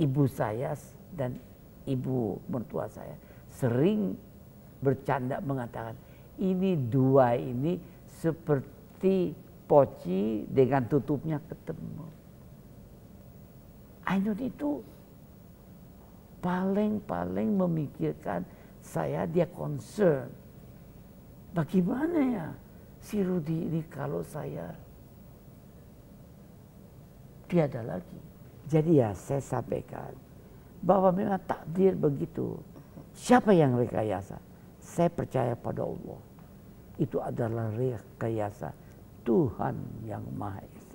ibu saya dan ibu mertua saya sering bercanda mengatakan ini dua ini seperti poci dengan tutupnya ketemu. Ainun itu paling-paling memikirkan saya dia concern. Bagaimana ya si Rudi ini kalau saya tiada lagi. Jadi ya saya sampaikan bahwa memang takdir begitu. Siapa yang rekayasa? Saya percaya pada Allah. Itu adalah rekayasa Tuhan yang Maha Esa.